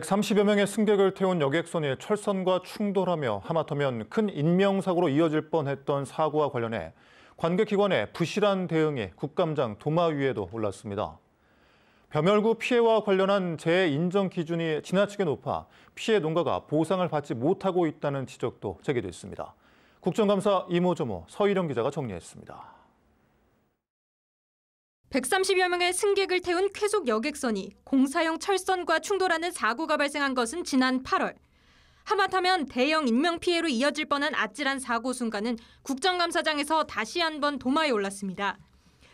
130여 명의 승객을 태운 여객선이 철선과 충돌하며 하마터면 큰 인명사고로 이어질 뻔했던 사고와 관련해 관계기관의 부실한 대응이 국감장 도마 위에도 올랐습니다. 벼멸구 피해와 관련한 재해 인정 기준이 지나치게 높아 피해 농가가 보상을 받지 못하고 있다는 지적도 제기됐습니다. 국정감사 이모저모 서일영 기자가 정리했습니다. 130여 명의 승객을 태운 쾌속 여객선이 공사용 철선과 충돌하는 사고가 발생한 것은 지난 8월. 하마터면 대형 인명피해로 이어질 뻔한 아찔한 사고 순간은 국정감사장에서 다시 한번 도마에 올랐습니다.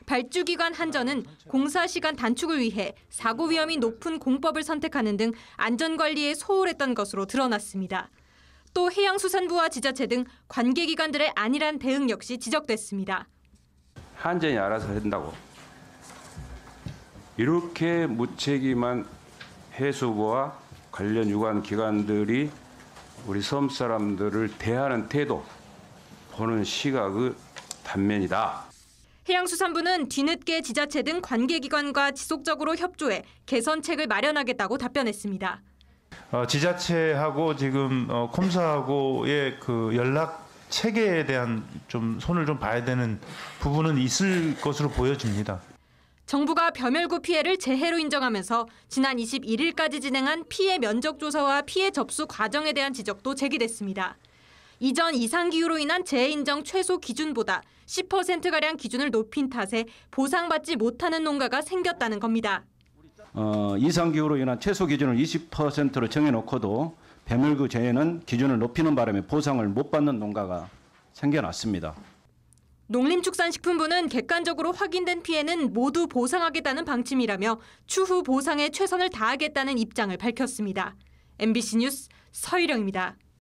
발주기관 한전은 공사 시간 단축을 위해 사고 위험이 높은 공법을 선택하는 등 안전관리에 소홀했던 것으로 드러났습니다. 또 해양수산부와 지자체 등 관계기관들의 안일한 대응 역시 지적됐습니다. 한전이 알아서 한다고 이렇게 무책임한 해수부와 관련 유관 기관들이 우리 섬 사람들을 대하는 태도, 보는 시각의 단면이다. 해양수산부는 뒤늦게 지자체 등 관계기관과 지속적으로 협조해 개선책을 마련하겠다고 답변했습니다. 어, 지자체하고 지금 어, 콤사하고의 그 연락 체계에 대한 좀 손을 좀 봐야 되는 부분은 있을 것으로 보여집니다. 정부가 벼멸구 피해를 재해로 인정하면서 지난 21일까지 진행한 피해 면적 조사와 피해 접수 과정에 대한 지적도 제기됐습니다. 이전 이상기후로 인한 재해 인정 최소 기준보다 10%가량 기준을 높인 탓에 보상받지 못하는 농가가 생겼다는 겁니다. 어, 이상기후로 인한 최소 기준을 20%로 정해놓고도 배물구 재해는 기준을 높이는 바람에 보상을 못 받는 농가가 생겨났습니다. 농림축산식품부는 객관적으로 확인된 피해는 모두 보상하겠다는 방침이라며 추후 보상에 최선을 다하겠다는 입장을 밝혔습니다. MBC 뉴스 서희령입니다.